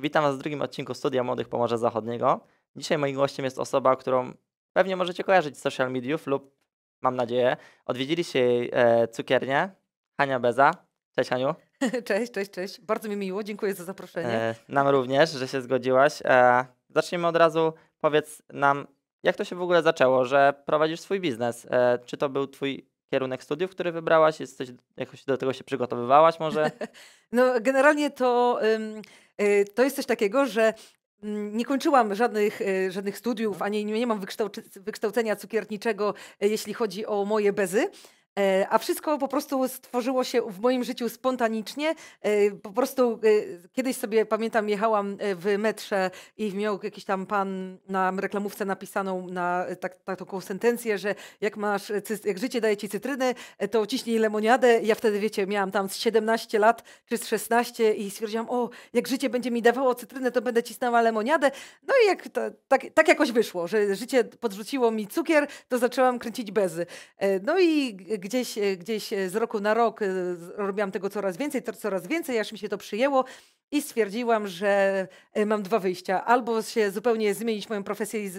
Witam Was w drugim odcinku Studia Młodych Pomorza Zachodniego. Dzisiaj moim gościem jest osoba, którą pewnie możecie kojarzyć z social mediów lub, mam nadzieję, odwiedziliście jej e, cukiernię, Hania Beza. Cześć Haniu. Cześć, cześć, cześć. Bardzo mi miło, dziękuję za zaproszenie. E, nam również, że się zgodziłaś. E, zacznijmy od razu, powiedz nam, jak to się w ogóle zaczęło, że prowadzisz swój biznes? E, czy to był twój kierunek studiów, który wybrałaś? Jesteś, jakoś do tego się przygotowywałaś może? No generalnie to, e, to jest coś takiego, że mm, nie kończyłam żadnych, e, żadnych studiów, ani nie, nie mam wykształcenia cukierniczego, e, jeśli chodzi o moje bezy. E, a wszystko po prostu stworzyło się w moim życiu spontanicznie. E, po prostu e, kiedyś sobie pamiętam, jechałam w metrze i miał jakiś tam pan na reklamówce napisaną na tak, tak, taką sentencję, że jak masz, jak życie daje ci cytryny, to ciśnij lemoniadę. Ja wtedy, wiecie, miałam tam z 17 lat czy z 16 i stwierdziłam, o, jak życie będzie mi dawało cytrynę, to będę cisnęła lemoniadę. No i jak to, tak, tak jakoś wyszło, że życie podrzuciło mi cukier, to zaczęłam kręcić bezy. No i gdzieś, e, gdzieś e, z roku na rok e, robiłam tego coraz więcej, to coraz więcej, aż mi się to przyjęło i stwierdziłam, że mam dwa wyjścia. Albo się zupełnie zmienić moją profesję i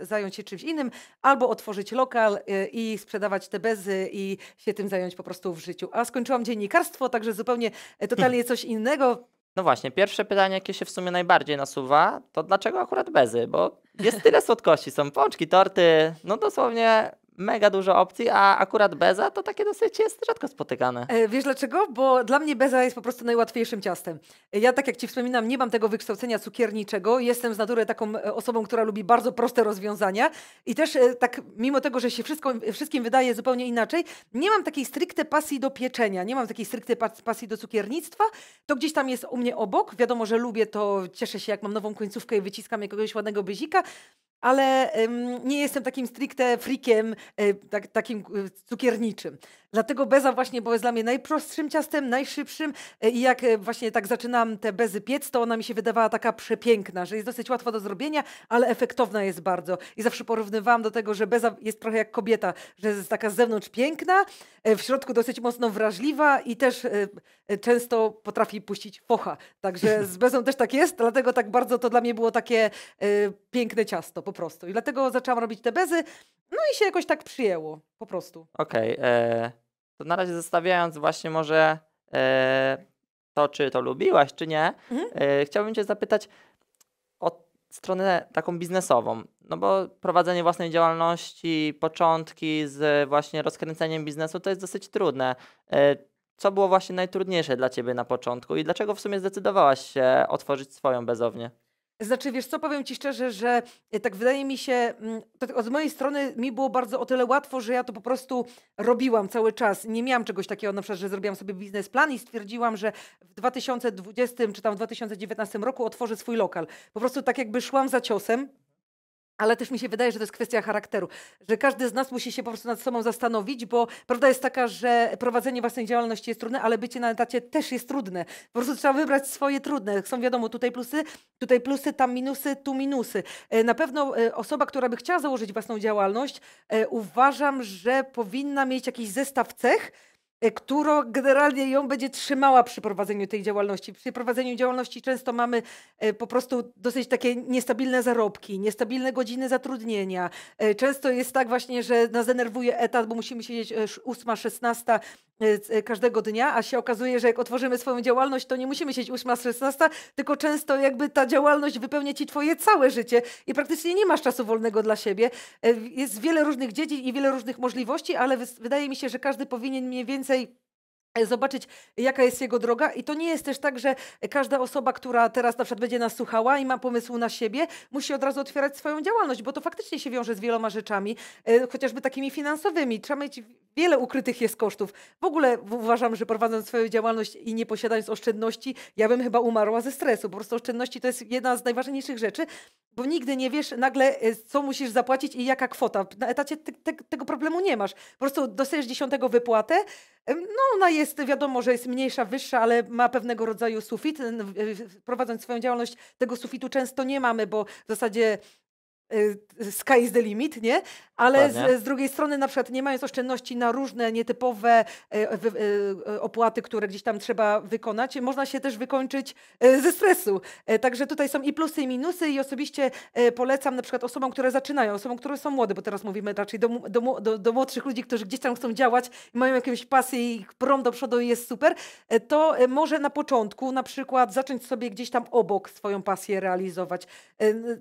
zająć się czymś innym, albo otworzyć lokal i sprzedawać te bezy i się tym zająć po prostu w życiu. A skończyłam dziennikarstwo, także zupełnie totalnie coś innego. No właśnie, pierwsze pytanie, jakie się w sumie najbardziej nasuwa, to dlaczego akurat bezy? Bo jest tyle słodkości, są pączki, torty, no dosłownie mega dużo opcji, a akurat beza to takie dosyć jest rzadko spotykane. E, wiesz dlaczego? Bo dla mnie beza jest po prostu najłatwiejszym ciastem. E, ja tak jak ci wspominam, nie mam tego wykształcenia cukierniczego, jestem z natury taką e, osobą, która lubi bardzo proste rozwiązania i też tak mimo tego, że się wszystko, wszystkim wydaje zupełnie inaczej, nie mam takiej stricte pasji do pieczenia, nie mam takiej stricte pasji do cukiernictwa, to gdzieś tam jest u mnie obok, wiadomo, że lubię to, cieszę się jak mam nową końcówkę i wyciskam jakiegoś ładnego byzika, ale nie jestem takim stricte frikiem, e, tak, takim e, cukierniczym. Dlatego beza właśnie jest dla mnie najprostszym ciastem, najszybszym e, i jak e, właśnie tak zaczynam te bezy piec, to ona mi się wydawała taka przepiękna, że jest dosyć łatwa do zrobienia, ale efektowna jest bardzo. I zawsze porównywałam do tego, że beza jest trochę jak kobieta, że jest taka z zewnątrz piękna, e, w środku dosyć mocno wrażliwa i też często potrafi puścić focha. Także z bezą też tak jest, dlatego tak bardzo to dla mnie było takie piękne ciasto po prostu. I dlatego zaczęłam robić te bezy no i się jakoś tak przyjęło, po prostu. Okej, okay, e, to na razie zostawiając właśnie może e, to, czy to lubiłaś, czy nie, mhm. e, chciałbym cię zapytać o stronę taką biznesową. No bo prowadzenie własnej działalności, początki z właśnie rozkręceniem biznesu to jest dosyć trudne. E, co było właśnie najtrudniejsze dla ciebie na początku i dlaczego w sumie zdecydowałaś się otworzyć swoją bezownię? Znaczy, wiesz co, powiem ci szczerze, że e, tak wydaje mi się, mm, tak od mojej strony mi było bardzo o tyle łatwo, że ja to po prostu robiłam cały czas. Nie miałam czegoś takiego, na przykład, że zrobiłam sobie biznesplan i stwierdziłam, że w 2020 czy tam w 2019 roku otworzę swój lokal. Po prostu tak jakby szłam za ciosem, ale też mi się wydaje, że to jest kwestia charakteru, że każdy z nas musi się po prostu nad sobą zastanowić, bo prawda jest taka, że prowadzenie własnej działalności jest trudne, ale bycie na etacie też jest trudne. Po prostu trzeba wybrać swoje trudne. Są wiadomo, tutaj plusy, tutaj plusy, tam minusy, tu minusy. E, na pewno e, osoba, która by chciała założyć własną działalność, e, uważam, że powinna mieć jakiś zestaw cech, Y, która generalnie ją będzie trzymała przy prowadzeniu tej działalności. Przy prowadzeniu działalności często mamy y, po prostu dosyć takie niestabilne zarobki, niestabilne godziny zatrudnienia. Y, często jest tak właśnie, że nas denerwuje etat, bo musimy siedzieć 8-16 e, Y, y, każdego dnia, a się okazuje, że jak otworzymy swoją działalność, to nie musimy siedzieć 8-16, tylko często jakby ta działalność wypełnia ci twoje całe życie i praktycznie nie masz czasu wolnego dla siebie. Y, jest wiele różnych dziedzin i wiele różnych możliwości, ale wydaje mi się, że każdy powinien mniej więcej E, zobaczyć, jaka jest jego droga. I to nie jest też tak, że każda osoba, która teraz na przykład będzie nas słuchała i ma pomysł na siebie, musi od razu otwierać swoją działalność, bo to faktycznie się wiąże z wieloma rzeczami, e, chociażby takimi finansowymi. Trzeba mieć wiele ukrytych jest kosztów. W ogóle uważam, że prowadząc swoją działalność i nie posiadając oszczędności, ja bym chyba umarła ze stresu. Po prostu oszczędności to jest jedna z najważniejszych rzeczy, bo nigdy nie wiesz nagle, e, co musisz zapłacić i jaka kwota. Na etacie tego problemu nie masz. Po prostu dostajesz dziesiątego wypłatę, no ona jest, wiadomo, że jest mniejsza, wyższa, ale ma pewnego rodzaju sufit. Prowadząc swoją działalność, tego sufitu często nie mamy, bo w zasadzie Y, sky is the limit, nie? Ale z, z, drugiej strony na przykład nie mając oszczędności na różne nietypowe y, y, opłaty, które gdzieś tam trzeba wykonać, można się też wykończyć ze stresu. E, także tutaj są i plusy i minusy i osobiście e, polecam na przykład osobom, które zaczynają, osobom, które są młode, bo teraz mówimy raczej do, do, do, do młodszych ludzi, którzy gdzieś tam chcą działać i mają jakąś pasję i prom do przodu i jest super, e, to może na początku na przykład zacząć sobie gdzieś tam obok swoją pasję realizować.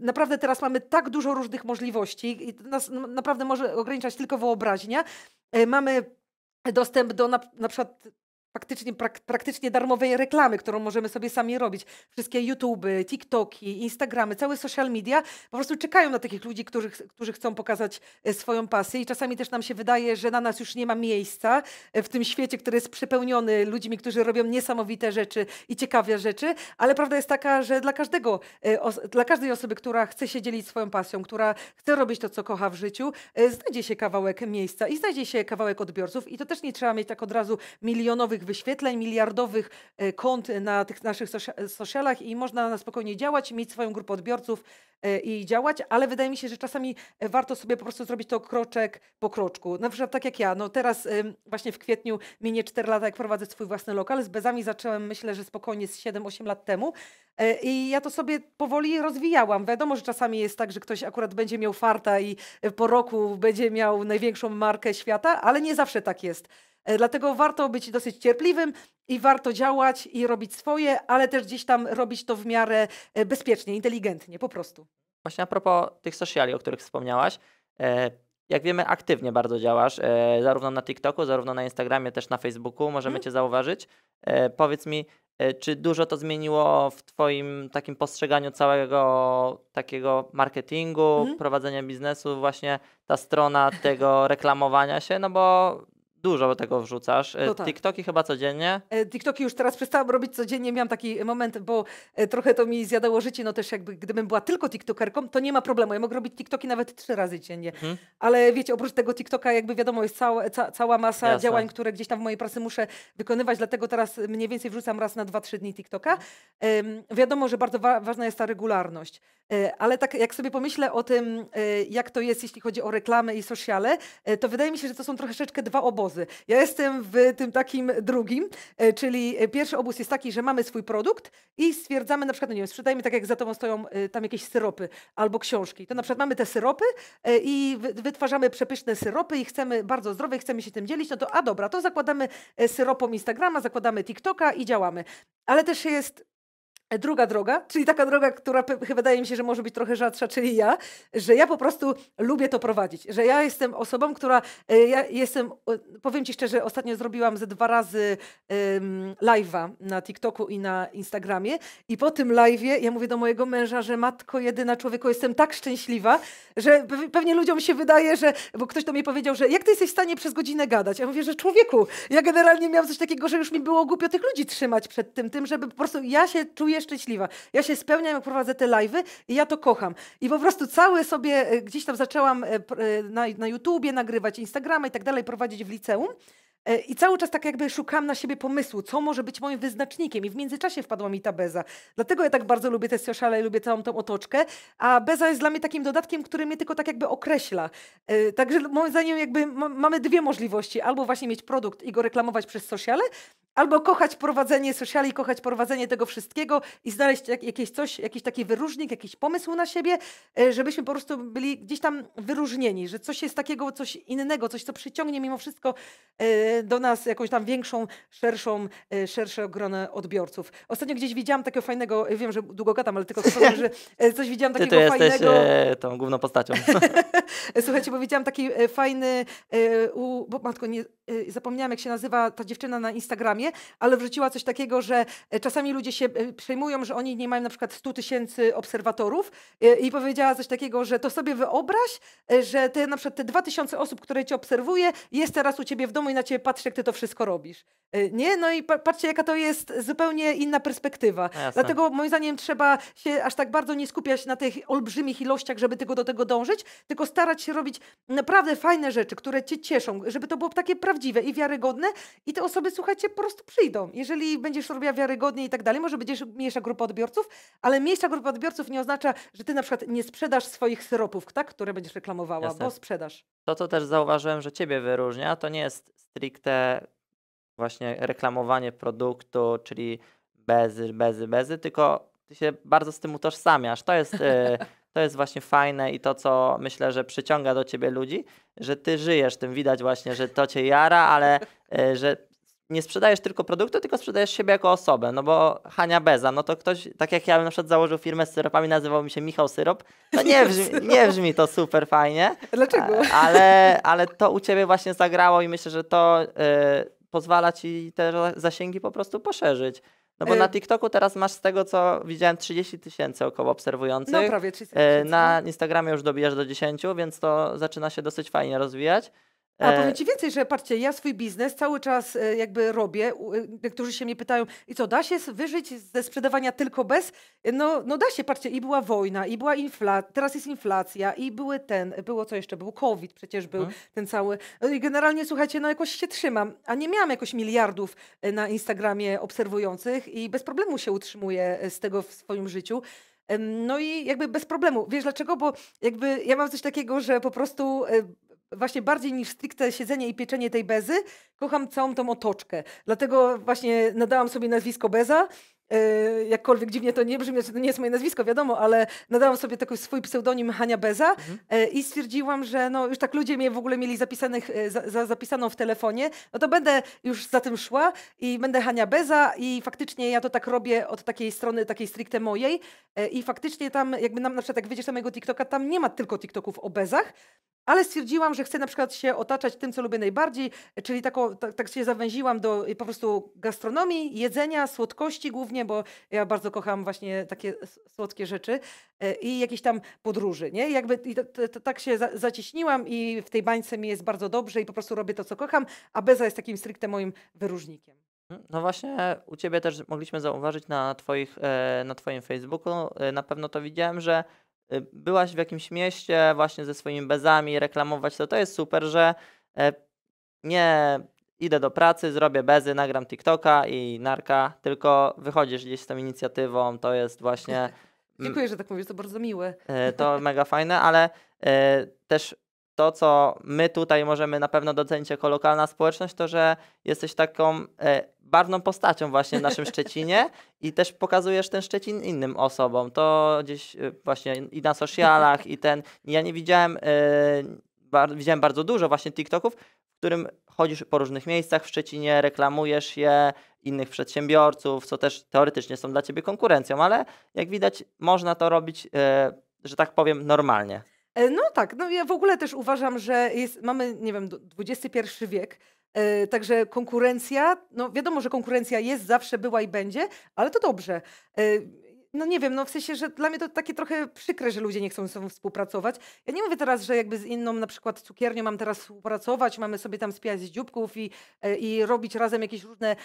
Naprawdę teraz mamy tak dużo dużo różnych możliwości. Nas naprawdę może ograniczać tylko wyobraźnia. E, mamy dostęp do na, na przykład faktycznie prak praktycznie darmowej reklamy, którą możemy sobie sami robić. Wszystkie YouTube, TikToki, Instagramy, całe social media po prostu czekają na takich ludzi, którzy, którzy chcą pokazać e, swoją pasję i czasami też nam się wydaje, że na nas już nie ma miejsca e, w tym świecie, który jest przepełniony ludźmi, którzy robią niesamowite rzeczy i ciekawe rzeczy, ale prawda jest taka, że dla każdego, e, dla każdej osoby, która chce się dzielić swoją pasją, która chce robić to, co kocha w życiu, znajdzie się kawałek miejsca i znajdzie się kawałek odbiorców i to też nie trzeba mieć tak od razu milionowych wyświetleń, miliardowych e, kont na tych naszych socialach i można na spokojnie działać, mieć swoją grupę odbiorców e, i działać, ale wydaje mi się, że czasami warto sobie po prostu zrobić to kroczek po kroczku. Na przykład tak jak ja, no teraz e, właśnie w kwietniu minie 4 lata, jak prowadzę swój własny lokal. Z Bezami zacząłem, myślę, że spokojnie z 7-8 lat temu i ja to sobie powoli rozwijałam. Wiadomo, że czasami jest tak, że ktoś akurat będzie miał farta i po roku będzie miał największą markę świata, ale nie zawsze tak jest. E, dlatego warto być dosyć cierpliwym i warto działać i robić swoje, ale też gdzieś tam robić to w miarę e, bezpiecznie, inteligentnie, po prostu. Właśnie a propos tych sociali, o których wspomniałaś. E, jak wiemy, aktywnie bardzo działasz, zarówno na TikToku, zarówno na Instagramie, też na Facebooku, możemy hmm. Cię zauważyć. Powiedz mi, czy dużo to zmieniło w Twoim takim postrzeganiu całego takiego marketingu, mhm. prowadzenia biznesu, właśnie ta strona tego reklamowania się? No bo dużo tego wrzucasz. No e, tak. TikToki chyba codziennie? E, TikToki już teraz przestałam robić codziennie. Miałam taki moment, bo e, trochę to mi zjadało życie. No też jakby gdybym była tylko TikTokerką, to nie ma problemu. Ja mogę robić TikToki nawet trzy razy dziennie. Mhm. Ale wiecie, oprócz tego TikToka jakby wiadomo jest cała, ca, cała masa Jasne. działań, które gdzieś tam w mojej pracy muszę wykonywać. Dlatego teraz mniej więcej wrzucam raz na dwa, trzy dni TikToka. wiadomo, że bardzo wa ważna jest ta regularność. Ale tak jak sobie pomyślę o tym, jak to jest, jeśli chodzi o reklamy i sociale, to wydaje mi się, że to są troszeczkę dwa obozy obozy. Ja jestem w tym takim drugim, e, czyli e, pierwszy obóz jest taki, że mamy swój produkt i stwierdzamy na przykład, no nie wiem, sprzedajmy tak jak za tobą stoją e, tam jakieś syropy albo książki. To na przykład mamy te syropy i wytwarzamy przepyszne syropy i chcemy bardzo zdrowe i chcemy się tym dzielić, no to a dobra, to zakładamy syropom Instagrama, zakładamy TikToka i działamy. Ale też jest Druga droga, czyli taka droga, która chyba wydaje mi się, że może być trochę rzadsza, czyli ja, że ja po prostu lubię to prowadzić, że ja jestem osobą, która, e, ja jestem, powiem Ci szczerze, ostatnio zrobiłam ze dwa razy um, live'a na TikToku i na Instagramie i po tym live'ie ja mówię do mojego męża, że matko jedyna człowieku, jestem tak szczęśliwa, że pewnie ludziom się wydaje, że, bo ktoś do mnie powiedział, że jak Ty jesteś w stanie przez godzinę gadać? Ja mówię, że człowieku, ja generalnie miałam coś takiego, że już mi było głupio tych ludzi trzymać przed tym, tym, żeby po prostu ja się czuję szczęśliwa. Ja się spełniam, jak prowadzę te live'y i ja to kocham. I po prostu cały sobie e, gdzieś tam zaczęłam e, e, na, na YouTubie nagrywać, Instagrama i tak dalej, prowadzić w liceum. E, I cały czas tak jakby szukam na siebie pomysłu, co może być moim wyznacznikiem. I w międzyczasie wpadła mi ta Beza. Dlatego ja tak bardzo lubię te sociale, lubię całą tą otoczkę. A Beza jest dla mnie takim dodatkiem, który mnie tylko tak jakby określa. E, także moim zdaniem jakby mamy dwie możliwości. Albo właśnie mieć produkt i go reklamować przez sociale, albo kochać prowadzenie sociali, kochać prowadzenie tego wszystkiego i znaleźć jakieś coś, jakiś taki wyróżnik, jakiś pomysł na siebie, e, żebyśmy po prostu byli gdzieś tam wyróżnieni, że coś jest takiego, coś innego, coś, co przyciągnie mimo wszystko do nas jakąś tam większą, szerszą, e, szersze grono odbiorców. Ostatnio gdzieś widziałam takiego fajnego, wiem, że długo gadam, ale tylko powiem, że e, coś widziałam takiego Ty to jesteś fajnego... E, tą główną postacią. Słuchajcie, bo widziałam taki fajny, u, bo matko, nie, zapomniałam jak się nazywa ta dziewczyna na Instagramie, ale wrzuciła coś takiego, że czasami ludzie się przejmują, że oni nie mają na przykład 100 tysięcy obserwatorów i powiedziała coś takiego, że to sobie wyobraź, że te na przykład te 2000 osób, które cię obserwuje, jest teraz u ciebie w domu i na ciebie ciebie, patrzcie, jak ty to wszystko robisz. Y, nie, no i patrzcie, jaka to jest zupełnie inna perspektywa. No Dlatego moim zdaniem trzeba się aż tak bardzo nie skupiać na tych olbrzymich ilościach, żeby tylko do tego dążyć, tylko starać się robić naprawdę fajne rzeczy, które cię cieszą, żeby to było takie prawdziwe i wiarygodne i te osoby, słuchajcie, po prostu przyjdą. Jeżeli będziesz robiła wiarygodnie i tak dalej, może będziesz mniejsza grupa odbiorców, ale mniejsza grupa odbiorców nie oznacza, że ty na przykład nie sprzedasz swoich syropów, tak, które będziesz reklamowała, Jasne. bo sprzedasz. To, co też zauważyłem, że ciebie wyróżnia, to nie jest stricte właśnie reklamowanie produktu, czyli bezy, bezy, bezy, tylko ty się bardzo z tym utożsamiasz. To jest, y, to jest właśnie fajne i to, co myślę, że przyciąga do ciebie ludzi, że ty żyjesz tym. Widać właśnie, że to cię jara, ale y, że nie sprzedajesz tylko produktu, tylko sprzedajesz siebie jako osobę, no bo Hania Beza, no to ktoś, tak jak ja bym na przykład założył firmę z syropami, nazywał mi się Michał Syrop, no nie brzmi, nie brzmi to super fajnie. Dlaczego? Ale, ale to u ciebie właśnie zagrało i myślę, że to yy, pozwala ci te zasięgi po prostu poszerzyć. No bo y. na TikToku teraz masz z tego, co widziałem, 30 tysięcy około obserwujących. No prawie 30 y, tysięcy. Na Instagramie już dobijasz do 10, więc to zaczyna się dosyć fajnie rozwijać. A e, powiem Ci więcej, że patrzcie, ja swój biznes cały czas e, jakby robię. E, niektórzy się mnie pytają, i co, da się wyżyć ze sprzedawania tylko bez? No, no da się, patrzcie, i była wojna, i była inflacja, teraz jest inflacja, i były ten, było co jeszcze, był COVID przecież był, hmm. ten cały. I generalnie, słuchajcie, no jakoś się trzymam, a nie miałam jakoś miliardów na Instagramie obserwujących i bez problemu się utrzymuję z tego w swoim życiu. No i jakby bez problemu. Wiesz dlaczego? Bo jakby ja mam coś takiego, że po prostu właśnie bardziej niż stricte siedzenie i pieczenie tej bezy, kocham całą tą otoczkę. Dlatego właśnie nadałam sobie nazwisko Beza, e, jakkolwiek dziwnie to nie brzmi, znaczy to nie jest moje nazwisko, wiadomo, ale nadałam sobie taki swój pseudonim Hania Beza mhm. E, i stwierdziłam, że no już tak ludzie mnie w ogóle mieli zapisanych, e, za, zapisaną w telefonie, no to będę już za tym szła i będę Hania Beza i faktycznie ja to tak robię od takiej strony, takiej stricte mojej i faktycznie tam jakby nam na przykład jak wyjdziesz na mojego TikToka, tam nie ma tylko TikToków o Bezach, ale stwierdziłam, że chcę na przykład się otaczać tym, co lubię najbardziej, czyli tak, tak, się zawęziłam do po prostu gastronomii, jedzenia, słodkości głównie, bo ja bardzo kocham właśnie takie słodkie rzeczy e, i jakieś tam podróży, nie? I jakby i to, to, to, tak się za, zacieśniłam i w tej bańce mi jest bardzo dobrze i po prostu robię to, co kocham, a Beza jest takim stricte moim wyróżnikiem. Mm, no właśnie, u Ciebie też mogliśmy zauważyć na, twoich, e, na Twoim Facebooku, e, na pewno to widziałem, że Y, byłaś w jakimś mieście właśnie ze swoimi bezami, reklamować to, to jest super, że e, nie idę do pracy, zrobię bezy, nagram TikToka i narka, tylko wychodzisz gdzieś z tą inicjatywą, to jest właśnie... Dziękuję, że tak mówisz, to bardzo miłe. E, to mega fajne, ale e, też to, co my tutaj możemy na pewno docenić jako lokalna społeczność, to że jesteś taką e, barwną postacią właśnie w naszym Szczecinie i też pokazujesz ten Szczecin innym osobom. To gdzieś e, właśnie i na socialach i ten... Ja nie widziałem... E, bar, widziałem bardzo dużo właśnie TikToków, w którym chodzisz po różnych miejscach w Szczecinie, reklamujesz je, innych przedsiębiorców, co też teoretycznie są dla ciebie konkurencją, ale jak widać, można to robić, e, że tak powiem, normalnie. E, no tak, no ja w ogóle też uważam, że jest, mamy, nie wiem, XXI wiek, Yy, także konkurencja, no wiadomo, że konkurencja jest, zawsze była i będzie, ale to dobrze. Yy, no nie wiem, no w sensie, że dla mnie to takie trochę przykre, że ludzie nie chcą ze sobą współpracować. Ja nie mówię teraz, że jakby z inną na przykład cukiernią mam teraz współpracować, mamy sobie tam spijać z dzióbków i, e, i robić razem jakieś różne,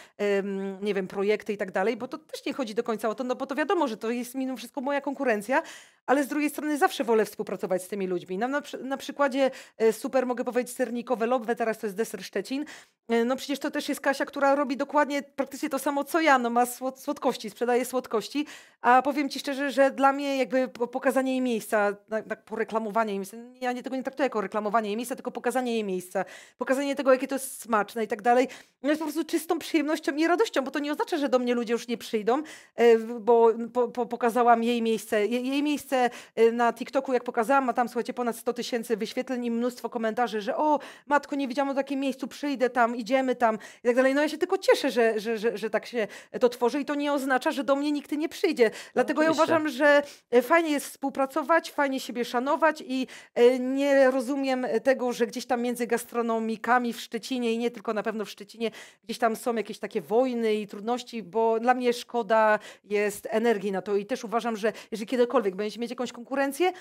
nie wiem, projekty i tak dalej, bo to też nie chodzi do końca o to, no bo to wiadomo, że to jest mimo wszystko moja konkurencja, ale z drugiej strony zawsze wolę współpracować z tymi ludźmi. No, na, na, na przykładzie e, super mogę powiedzieć sernikowe lobwe, teraz to jest deser Szczecin. E, no przecież to też jest Kasia, która robi dokładnie praktycznie to samo co ja, no ma słodkości, sprzedaje słodkości, a a powiem ci szczerze, że dla mnie jakby pokazanie jej miejsca, tak poreklamowanie jej miejsca, ja nie, tego nie traktuję jako reklamowanie jej miejsca, tylko pokazanie jej miejsca, pokazanie tego, jakie to jest smaczne i tak dalej, no jest po prostu czystą przyjemnością i radością, bo to nie oznacza, że do mnie ludzie już nie przyjdą, e, bo po, po, pokazałam jej miejsce, jej miejsce e, na TikToku, jak pokazałam, ma tam, słuchajcie, ponad 100 tysięcy wyświetleń i mnóstwo komentarzy, że o, matko, nie widziałam o takim miejscu, przyjdę tam, idziemy tam i tak dalej. No ja się tylko cieszę, że, że, że, że tak się to tworzy i to nie oznacza, że do mnie nikt nie przyjdzie. Dlatego no, ja uważam, że e, fajnie jest współpracować, fajnie siebie szanować i e, nie rozumiem tego, że gdzieś tam między gastronomikami w Szczecinie i nie tylko na pewno w Szczecinie, gdzieś tam są jakieś takie wojny i trudności, bo dla mnie szkoda jest energii na to i też uważam, że jeżeli kiedykolwiek będziecie mieć jakąś konkurencję,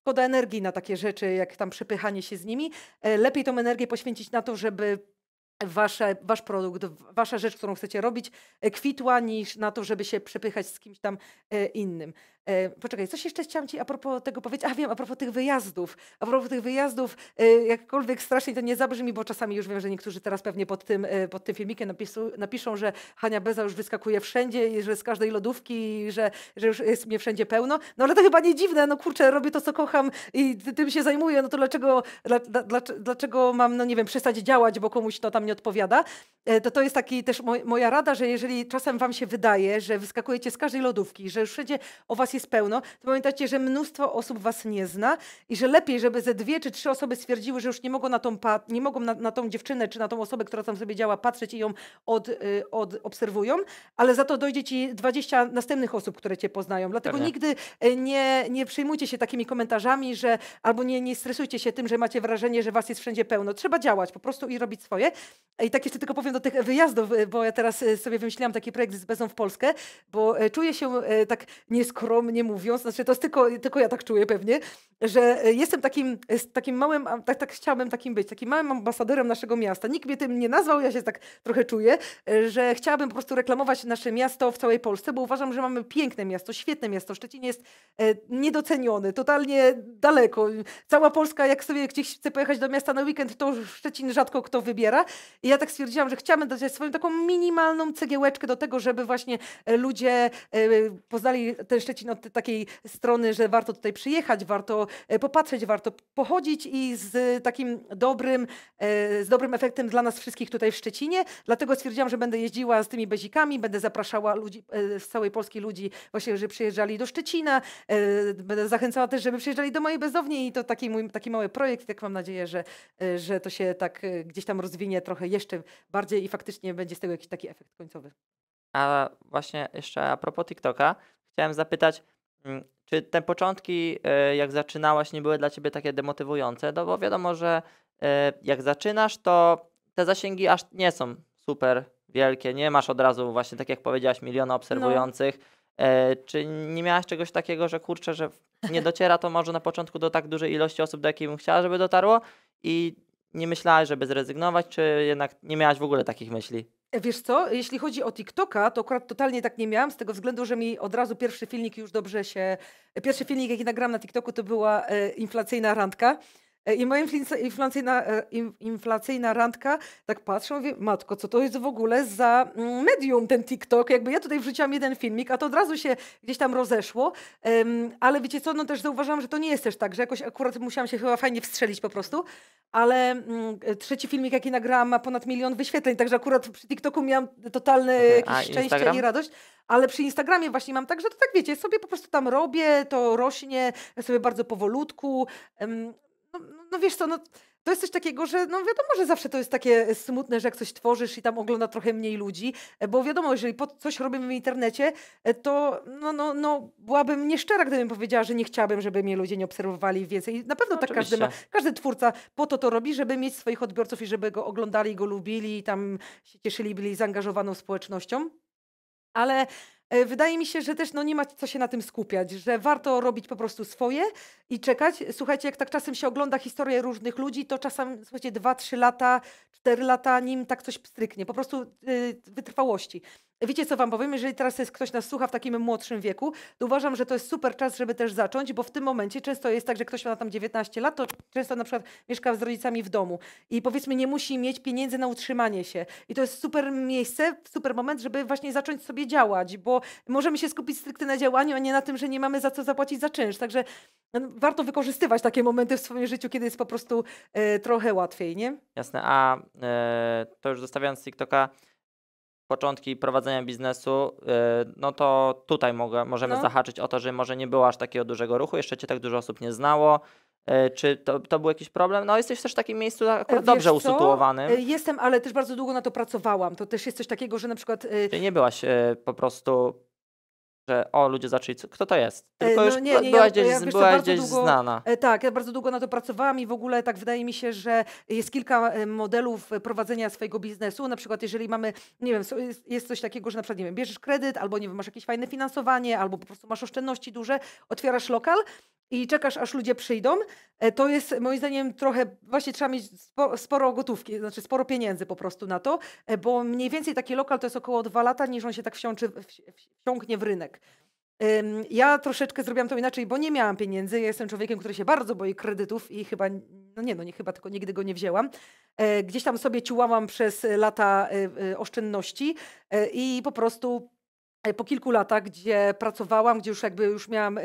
szkoda energii na takie rzeczy, jak tam przepychanie się z nimi. E, lepiej tą energię poświęcić na to, żeby wasze, wasz produkt, wasza rzecz, którą chcecie robić, e, kwitła niż na to, żeby się przepychać z kimś tam e, innym. E, poczekaj, coś jeszcze chciałam ci a propos tego powiedzieć. A wiem, a propos tych wyjazdów. A propos tych wyjazdów, e, jakkolwiek strasznie to nie zabrzmi, bo czasami już wiem, że niektórzy teraz pewnie pod tym, e, pod tym filmikiem napisu, napiszą, że Hania Beza już wyskakuje wszędzie i że z każdej lodówki, że, że już jest mnie wszędzie pełno. No ale to chyba nie dziwne, no kurczę, robię to, co kocham i tym się zajmuję, no to dlaczego, dla, dla, dlaczego mam, no nie wiem, przestać działać, bo komuś to tam nie odpowiada. To to jest taki też moj, moja rada, że jeżeli czasem wam się wydaje, że wyskakujecie z każdej lodówki, że już wszędzie o was jest pełno, to pamiętajcie, że mnóstwo osób was nie zna i że lepiej, żeby ze dwie czy trzy osoby stwierdziły, że już nie mogą na tą, nie mogą na, na tą dziewczynę czy na tą osobę, która tam sobie działa, patrzeć i ją od, y, od obserwują, ale za to dojdzie ci 20 następnych osób, które cię poznają. Dlatego Pewnie. nigdy e, nie, nie przyjmujcie się takimi komentarzami, że albo nie, nie stresujcie się tym, że macie wrażenie, że was jest wszędzie pełno. Trzeba działać po prostu i robić swoje. I tak jeszcze tylko powiem do tych wyjazdów, bo ja teraz e, sobie wymyśliłam taki projekt z Bezą w Polskę, bo e, czuję się tak nieskromnie mnie mówiąc, znaczy to jest tylko, tylko ja tak czuję pewnie, że e, jestem takim, e, takim małym, tak, tak chciałabym takim być, takim małym ambasadorem naszego miasta. Nikt mnie tym nie nazwał, ja się tak trochę czuję, e, że chciałabym po prostu reklamować nasze miasto w całej Polsce, bo uważam, że mamy piękne miasto, świetne miasto. Szczecin jest niedoceniony, totalnie daleko. Cała Polska, jak sobie gdzieś chce pojechać do miasta na weekend, to Szczecin rzadko kto wybiera. I ja tak stwierdziłam, że chciałabym dać swoją taką minimalną cegiełeczkę do tego, żeby właśnie ludzie poznali ten Szczecin takiej strony, że warto tutaj przyjechać, warto e, popatrzeć, warto pochodzić i z takim dobrym, e, z dobrym efektem dla nas wszystkich tutaj w Szczecinie. Dlatego stwierdziłam, że będę jeździła z tymi bezikami, będę zapraszała ludzi e, z całej Polski ludzi właśnie, że przyjeżdżali do Szczecina. Będę zachęcała też, żeby przyjeżdżali do mojej bezowni i to taki mój taki mały projekt. Tak mam nadzieję, że, że to się tak gdzieś tam rozwinie trochę jeszcze bardziej i faktycznie będzie z tego jakiś taki efekt końcowy. A właśnie jeszcze a propos TikToka, chciałem zapytać, mm, czy te początki, e, jak zaczynałaś, nie były dla ciebie takie demotywujące? No bo wiadomo, że e, jak zaczynasz, to te zasięgi aż nie są super wielkie, nie masz od razu właśnie, tak jak powiedziałaś, miliona no. obserwujących. No. Czy nie miałaś czegoś takiego, że kurczę, że nie dociera to może na początku do tak dużej ilości osób, do jakiej bym chciała, żeby dotarło i nie myślałaś, żeby zrezygnować, czy jednak nie miałaś w ogóle takich myśli? Wiesz co, jeśli chodzi o TikToka, to akurat totalnie tak nie miałam, z tego względu, że mi od razu pierwszy filmik już dobrze się... Pierwszy filmik, jaki nagram na TikToku, to była e, inflacyjna randka E, I moja inflacyjna, e, inflacyjna randka tak patrzę, mówię, matko, co to jest w ogóle za mm, medium ten TikTok? Jakby ja tutaj wrzuciłam jeden filmik, a to od razu się gdzieś tam rozeszło. ale wiecie co, no też zauważyłam, że to nie jest też tak, że jakoś akurat musiałam się chyba fajnie wstrzelić po prostu. Ale mm, trzeci filmik, jaki nagrałam, ma ponad milion wyświetleń, także akurat przy TikToku miałam totalne okay. szczęście Instagram? i radość. Ale przy Instagramie właśnie mam tak, że to tak wiecie, sobie po prostu tam robię, to rośnie sobie bardzo powolutku. No, no, no wiesz co, no, to jest coś takiego, że no wiadomo, że zawsze to jest takie e, smutne, że jak coś tworzysz i tam ogląda trochę mniej ludzi, e, bo wiadomo, jeżeli coś robimy w internecie, e, to no, no, no, byłabym nieszczera, gdybym powiedziała, że nie chciałabym, żeby mnie ludzie nie obserwowali więcej. Na pewno no, tak każdy, ma, każdy twórca po to to robi, żeby mieć swoich odbiorców i żeby go oglądali, go lubili i tam się cieszyli, byli zaangażowaną społecznością. Ale E, wydaje mi się, że też no, nie ma co się na tym skupiać, że warto robić po prostu swoje i czekać. Słuchajcie, jak tak czasem się ogląda historię różnych ludzi, to czasem, słuchajcie, dwa, trzy lata, cztery lata, nim tak coś pstryknie, po prostu yy, wytrwałości. Wiecie, co wam powiem? Jeżeli teraz jest ktoś nas słucha w takim młodszym wieku, to uważam, że to jest super czas, żeby też zacząć, bo w tym momencie często jest tak, że ktoś ma tam 19 lat, to często na przykład mieszka z rodzicami w domu i powiedzmy nie musi mieć pieniędzy na utrzymanie się. I to jest super miejsce, super moment, żeby właśnie zacząć sobie działać, bo możemy się skupić stricte na działaniu, a nie na tym, że nie mamy za co zapłacić za czynsz. Także no, warto wykorzystywać takie momenty w swoim życiu, kiedy jest po prostu e, trochę łatwiej, nie? Jasne, a e, to już zostawiając TikToka, początki prowadzenia biznesu, y, no to tutaj mogę, możemy no. zahaczyć o to, że może nie było aż takiego dużego ruchu, jeszcze cię tak dużo osób nie znało. Y, czy to, to był jakiś problem? No jesteś też w takim miejscu e, akurat Wiesz dobrze co? usytuowanym. E, jestem, ale też bardzo długo na to pracowałam. To też jest coś takiego, że na przykład... Y, Czyli nie byłaś po prostu że o, ludzie zaczęli, kto to jest? E, Tylko no, już nie, nie, była ja, gdzieś, ja, gdzieś długo, znana. E, tak, ja bardzo długo na to pracowałam i w ogóle tak wydaje mi się, że jest kilka e, modelów prowadzenia swojego biznesu. Na przykład jeżeli mamy, nie wiem, jest coś takiego, że na przykład, nie wiem, bierzesz kredyt albo, nie wiem, masz jakieś fajne finansowanie albo po prostu masz oszczędności duże, otwierasz lokal i czekasz, aż ludzie przyjdą, to jest moim zdaniem trochę, właśnie trzeba mieć sporo gotówki, znaczy sporo pieniędzy po prostu na to, bo mniej więcej taki lokal to jest około dwa lata, niż on się tak wsiączy, wsiąknie w rynek. Ja troszeczkę zrobiłam to inaczej, bo nie miałam pieniędzy. Ja jestem człowiekiem, który się bardzo boi kredytów i chyba, no nie, no nie chyba, tylko nigdy go nie wzięłam. E, gdzieś tam sobie ciułałam przez lata e, e, oszczędności i po prostu po kilku latach, gdzie pracowałam, gdzie już jakby już miałam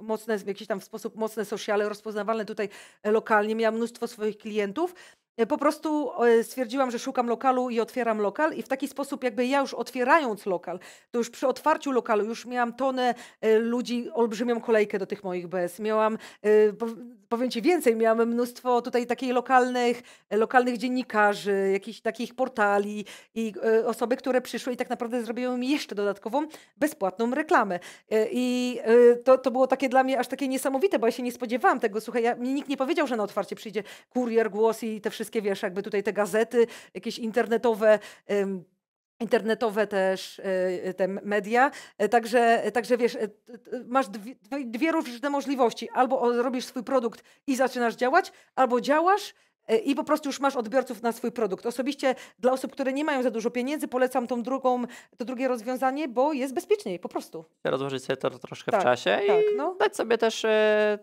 mocne, w jakiś tam sposób mocne socjale rozpoznawalne tutaj lokalnie, miałam mnóstwo swoich klientów E, po prostu e, stwierdziłam, że szukam lokalu i otwieram lokal i w taki sposób jakby ja już otwierając lokal, to już przy otwarciu lokalu już miałam tonę e, ludzi, olbrzymią kolejkę do tych moich BS. Miałam, powiem Ci więcej, miałam mnóstwo tutaj takich lokalnych, lokalnych dziennikarzy, jakichś takich portali i osoby, które przyszły i tak naprawdę zrobiły mi jeszcze dodatkową bezpłatną reklamę. I to, to było takie dla mnie aż takie niesamowite, bo ja się nie spodziewałam tego. Słuchaj, ja, mi nikt nie powiedział, że na otwarcie przyjdzie kurier, głos i te wszystkie wszystkie, wiesz, jakby tutaj te gazety, jakieś internetowe internetowe też e, e, te media. E, także, także wiesz, masz dwie, dwie różne możliwości. Albo robisz swój produkt i zaczynasz działać, albo działasz i po prostu już masz odbiorców na swój produkt. Osobiście dla osób, które nie mają za dużo pieniędzy, polecam tą drugą, to drugie rozwiązanie, bo jest bezpieczniej po prostu. Rozłożyć sobie to troszkę tak, w czasie tak, i no. dać sobie też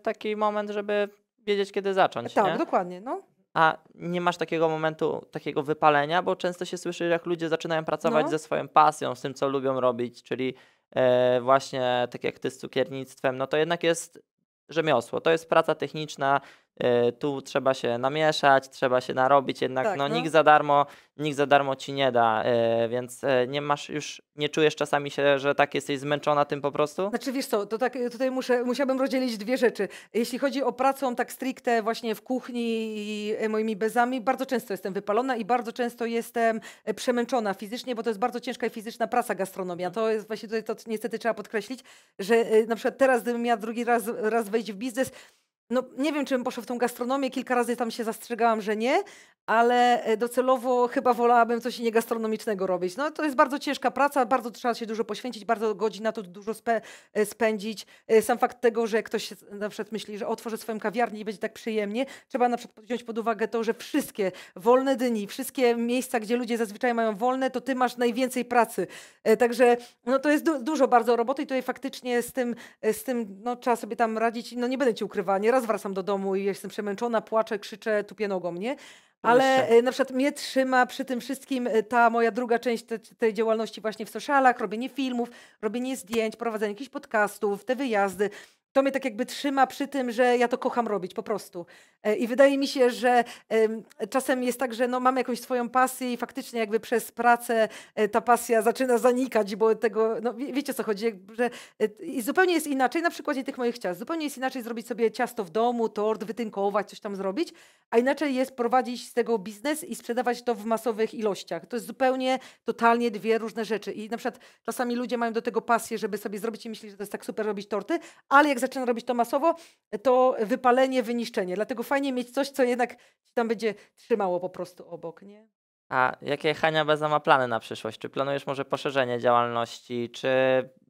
taki moment, żeby wiedzieć, kiedy zacząć. Tak, nie? dokładnie. No a nie masz takiego momentu, takiego wypalenia, bo często się słyszy, jak ludzie zaczynają pracować no. ze swoją pasją, z tym, co lubią robić, czyli e, właśnie tak jak ty z cukiernictwem, no to jednak jest rzemiosło, to jest praca techniczna, Y, tu trzeba się namieszać, trzeba się narobić, jednak tak, no, no, nikt za darmo, nikt za darmo ci nie da, y, więc y, nie masz już, nie czujesz czasami się, że tak jesteś zmęczona tym po prostu? Znaczy wiesz co, to tak tutaj muszę, musiałabym rozdzielić dwie rzeczy. Jeśli chodzi o pracę tak stricte właśnie w kuchni i moimi bezami, bardzo często jestem wypalona i bardzo często jestem e, przemęczona fizycznie, bo to jest bardzo ciężka i fizyczna praca gastronomia. To jest właśnie tutaj to niestety trzeba podkreślić, że e, na przykład teraz, gdybym miała drugi raz, raz wejść w biznes, no nie wiem, czy bym poszła w tą gastronomię, kilka razy tam się zastrzegałam, że nie, ale e, docelowo chyba wolałabym coś niegastronomicznego robić. No to jest bardzo ciężka praca, bardzo trzeba się dużo poświęcić, bardzo godzin na to dużo spe, e, spędzić. E, sam fakt tego, że ktoś na przykład myśli, że otworzy swoją kawiarnię i będzie tak przyjemnie, trzeba na przykład wziąć pod uwagę to, że wszystkie wolne dni, wszystkie miejsca, gdzie ludzie zazwyczaj mają wolne, to ty masz najwięcej pracy. Także no to jest du dużo bardzo roboty i tutaj faktycznie z tym, z tym no, trzeba sobie tam radzić. No nie będę ci ukrywała, raz zwracam wracam do domu i jestem przemęczona, płaczę, krzyczę, tupię nogą, nie? Ale y, na przykład mnie trzyma przy tym wszystkim y, ta moja druga część te, tej działalności właśnie w socialach, robienie filmów, robienie zdjęć, prowadzenie jakichś podcastów, te wyjazdy to mnie tak jakby trzyma przy tym, że ja to kocham robić po prostu. E, I wydaje mi się, że czasem jest tak, że no, mam jakąś swoją pasję i faktycznie jakby przez pracę e, ta pasja zaczyna zanikać, bo tego, no wiecie co chodzi, że e, i zupełnie jest inaczej, na przykładzie tych moich ciast, zupełnie jest inaczej zrobić sobie ciasto w domu, tort, wytynkować, coś tam zrobić, a inaczej jest prowadzić z tego biznes i sprzedawać to w masowych ilościach. To jest zupełnie, totalnie dwie różne rzeczy. I na przykład czasami ludzie mają do tego pasję, żeby sobie zrobić i myśleć, że to jest tak super robić torty, ale jak zaczyna robić to masowo, to wypalenie, wyniszczenie. Dlatego fajnie mieć coś, co jednak ci tam będzie trzymało po prostu obok, nie? A jakie Hania Beza ma plany na przyszłość? Czy planujesz może poszerzenie działalności, czy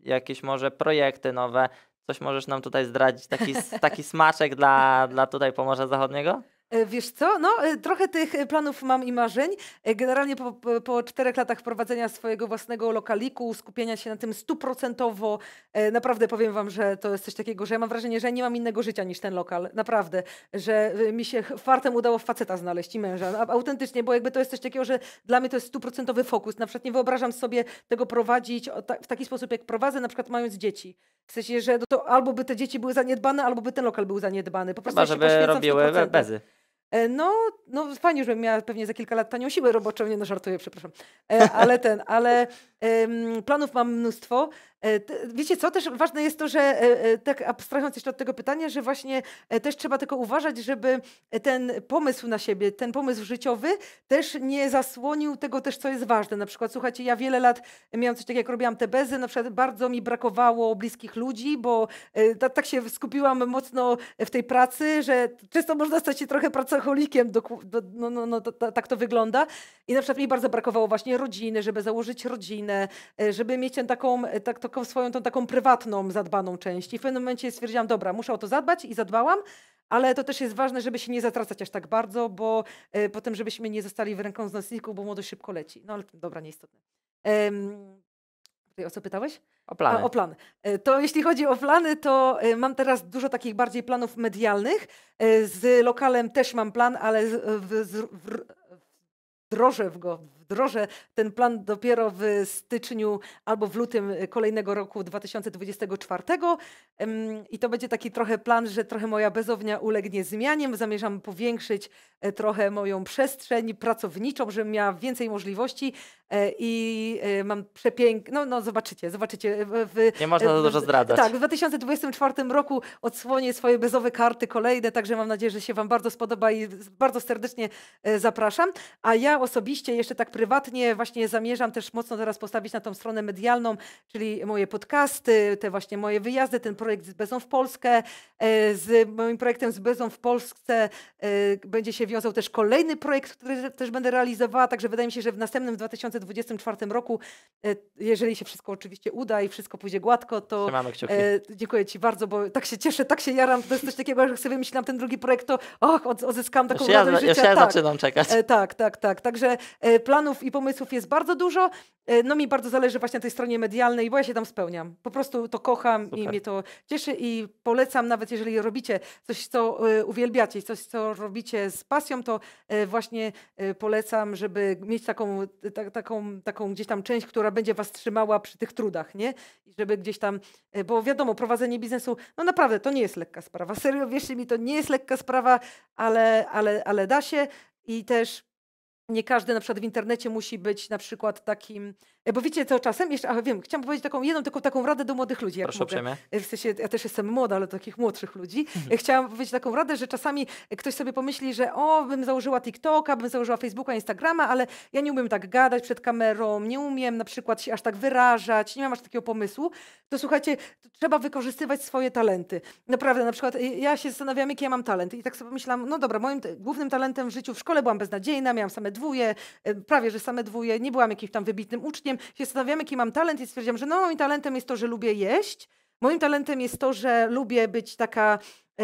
jakieś może projekty nowe? Coś możesz nam tutaj zdradzić, taki, taki smaczek dla, dla tutaj Pomorza Zachodniego? E, wiesz co, no e, trochę tych e, planów mam i marzeń. Generalnie po, po czterech latach prowadzenia swojego własnego lokaliku, skupienia się na tym stuprocentowo, naprawdę powiem wam, że to jest coś takiego, że ja mam wrażenie, że nie mam innego życia niż ten lokal. Naprawdę. Że mi się fartem udało faceta znaleźć i męża. Autentycznie, bo jakby to jest coś takiego, że dla mnie to jest stuprocentowy fokus. Na przykład nie wyobrażam sobie tego prowadzić w taki sposób, jak prowadzę, na przykład mając dzieci. W sensie, że to albo by te dzieci były zaniedbane, albo by ten lokal był zaniedbany. Po prostu Chyba, ja żeby robiły bezy. E, no, no fajnie, żebym miała pewnie za kilka lat tanią siłę roboczą, nie no żartuję, przepraszam. E, ale ten, ale planów mam mnóstwo. E, wiecie co, też ważne jest to, że e, tak abstrahując jeszcze od tego pytania, że właśnie też trzeba tylko uważać, żeby ten pomysł na siebie, ten pomysł życiowy też nie zasłonił tego też, co jest ważne. Na przykład, słuchajcie, ja wiele lat miałam coś takiego, jak robiłam te bezy, na przykład bardzo mi brakowało bliskich ludzi, bo tak się skupiłam mocno w tej pracy, że często można stać się trochę pracocholikiem do, no, no, no to, to, tak to wygląda. I na przykład mi bardzo brakowało właśnie rodziny, żeby założyć rodzinę, e, żeby mieć tę taką, e, tak, taką swoją, tą taką prywatną, zadbaną część. I w pewnym momencie stwierdziłam, dobra, muszę o to zadbać i zadbałam, ale to też jest ważne, żeby się nie zatracać aż tak bardzo, bo y, potem, żebyśmy nie zostali w ręką z nocników, bo młodość szybko leci. No ale dobra, nieistotne. Ym, o co pytałeś? O plany. A, o plany. E, to jeśli chodzi o plany, to e, mam teraz dużo takich bardziej planów medialnych. E, z lokalem też mam plan, ale w, w, w wdrożę w go, wdrożę ten plan dopiero w styczniu albo w lutym kolejnego roku 2024. I to będzie taki trochę plan, że trochę moja bezownia ulegnie zmianie. Zamierzam powiększyć trochę moją przestrzeń pracowniczą, żebym miała więcej możliwości, E, i e, mam przepiękne, no, no zobaczycie, zobaczycie. E, w, nie można za dużo zdradzać. Tak, w 2024 roku odsłonię swoje bezowe karty kolejne, także mam nadzieję, że się Wam bardzo spodoba i bardzo serdecznie zapraszam. A ja osobiście jeszcze tak prywatnie właśnie zamierzam też mocno teraz postawić na tą stronę medialną, czyli moje podcasty, te właśnie moje wyjazdy, ten projekt z Bezą w Polskę. Z moim projektem z Bezą w Polsce będzie się wiązał też kolejny projekt, który też będę realizowała, także wydaje mi się, że w następnym 2020 2024 roku. E, jeżeli się wszystko oczywiście uda i wszystko pójdzie gładko, to e, dziękuję Ci bardzo, bo tak się cieszę, tak się jaram. To jest coś takiego, że sobie myślałam ten drugi projekt, to och, odzyskam taką radość ja, życia. ja tak. zaczynam czekać. E, tak, tak, tak. Także planów i pomysłów jest bardzo dużo. no mi bardzo zależy właśnie na tej stronie medialnej, bo ja się tam spełniam. Po prostu to kocham Super. i mnie to cieszy i polecam, nawet jeżeli robicie coś, co uwielbiacie, coś, co robicie z pasją, to właśnie polecam, żeby mieć taką, taką taką, taką gdzieś tam część, która będzie was trzymała przy tych trudach, nie? I żeby gdzieś tam, e, bo wiadomo, prowadzenie biznesu, no naprawdę, to nie jest lekka sprawa. Serio, wierzcie mi, to nie jest lekka sprawa, ale, ale, ale da się i też nie każdy na przykład w internecie musi być na przykład takim, e, bo wiecie co, czasem jeszcze, a wiem, chciałam powiedzieć taką jedną taką, taką radę do młodych ludzi, Proszę mogę. Uprzejmie. E, w sensie, ja też jestem młoda, ale do takich młodszych ludzi. Mhm. E, chciałam powiedzieć taką radę, że czasami ktoś sobie pomyśli, że o, bym założyła TikToka, bym założyła Facebooka, Instagrama, ale ja nie umiem tak gadać przed kamerą, nie umiem na przykład się aż tak wyrażać, nie mam aż takiego pomysłu, to słuchajcie, to trzeba wykorzystywać swoje talenty. Naprawdę, na przykład ja się zastanawiam, jaki ja mam talent i tak sobie myślałam, no dobra, moim głównym talentem w życiu w szkole byłam beznadziejna, miałam same dwóje, prawie że same dwóje, nie byłam jakimś tam wybitnym uczniem, się zastanawiałam, jaki mam talent i stwierdziłam, że no moim talentem jest to, że lubię jeść, moim talentem jest to, że lubię być taka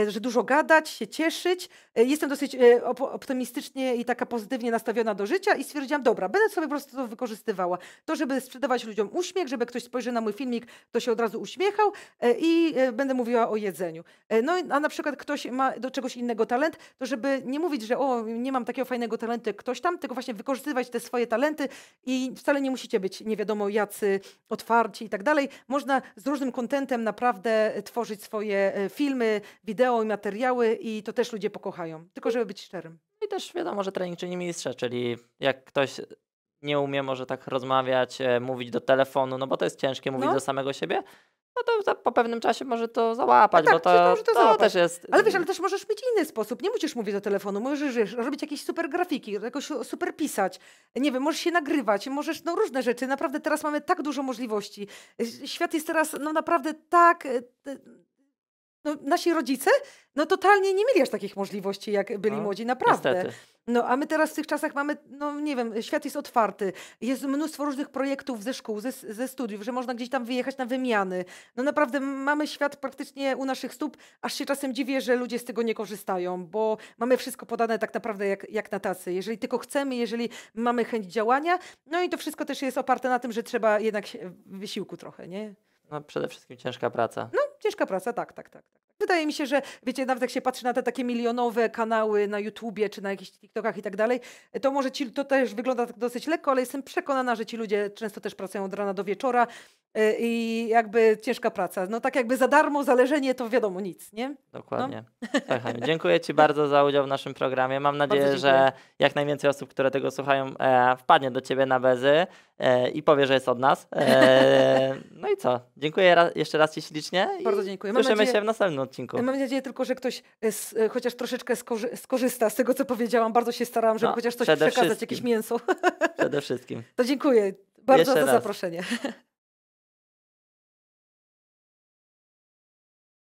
E, że dużo gadać, się cieszyć. E, jestem dosyć e, optymistycznie i taka pozytywnie nastawiona do życia i stwierdziłam, dobra, będę sobie po prostu to wykorzystywała. To, żeby sprzedawać ludziom uśmiech, żeby ktoś spojrzy na mój filmik, to się od razu uśmiechał i będę mówiła o jedzeniu. No a na przykład ktoś ma do czegoś innego talent, to żeby nie mówić, że o, nie mam takiego fajnego talentu jak ktoś tam, tylko właśnie wykorzystywać te swoje talenty i wcale nie musicie być nie wiadomo jacy, otwarci i tak dalej. Można z różnym kontentem naprawdę tworzyć swoje filmy, wideo, wideo i materiały i to też ludzie pokochają. Tylko żeby być szczerym. I też wiadomo, że trening czyni mistrza, czyli jak ktoś nie umie może tak rozmawiać, e, mówić do telefonu, no bo to jest ciężkie mówić no. do samego siebie, no to po pewnym czasie może to załapać, no tak, bo to, to, to załapać. też jest... Ale wiesz, ale też możesz mieć inny sposób, nie musisz mówić do telefonu, możesz wiesz, robić jakieś super grafiki, jakoś super pisać, nie wiem, możesz się nagrywać, możesz, no różne rzeczy, naprawdę teraz mamy tak dużo możliwości. Świat jest teraz, no naprawdę tak e, no, nasi rodzice no, totalnie nie mieli aż takich możliwości, jak byli no, młodzi, naprawdę. No, a my teraz w tych czasach mamy, no nie wiem, świat jest otwarty, jest mnóstwo różnych projektów ze szkół, ze, ze studiów, że można gdzieś tam wyjechać na wymiany. No naprawdę mamy świat praktycznie u naszych stóp, aż się czasem dziwię, że ludzie z tego nie korzystają, bo mamy wszystko podane tak naprawdę jak, jak na tacy. Jeżeli tylko chcemy, jeżeli mamy chęć działania, no i to wszystko też jest oparte na tym, że trzeba jednak wysiłku trochę, nie? No przede wszystkim ciężka praca. No, ciężka praca, tak, tak, tak, tak. Wydaje mi się, że wiecie, nawet jak się patrzy na te takie milionowe kanały na YouTubie czy na jakichś TikTokach i tak dalej, to może ci, to też wygląda tak dosyć lekko, ale jestem przekonana, że ci ludzie często też pracują od rana do wieczora Y, i jakby ciężka praca. No tak jakby za darmo, zależenie to wiadomo nic, nie? Dokładnie. No. dziękuję Ci bardzo za udział w naszym programie. Mam nadzieję, że jak najwięcej osób, które tego słuchają, e, wpadnie do Ciebie na bezy e, i powie, że jest od nas. E, no i co? Dziękuję jeszcze raz Ci ślicznie. Bardzo dziękuję. słyszymy nadzieję, się w następnym odcinku. Mam nadzieję tylko, że ktoś z, e, e, chociaż troszeczkę skorzy skorzysta z tego, co powiedziałam. Bardzo się starałam, żeby no, chociaż coś przekazać, wszystkim. jakieś mięso. Przede wszystkim. To dziękuję bardzo jeszcze za raz. zaproszenie.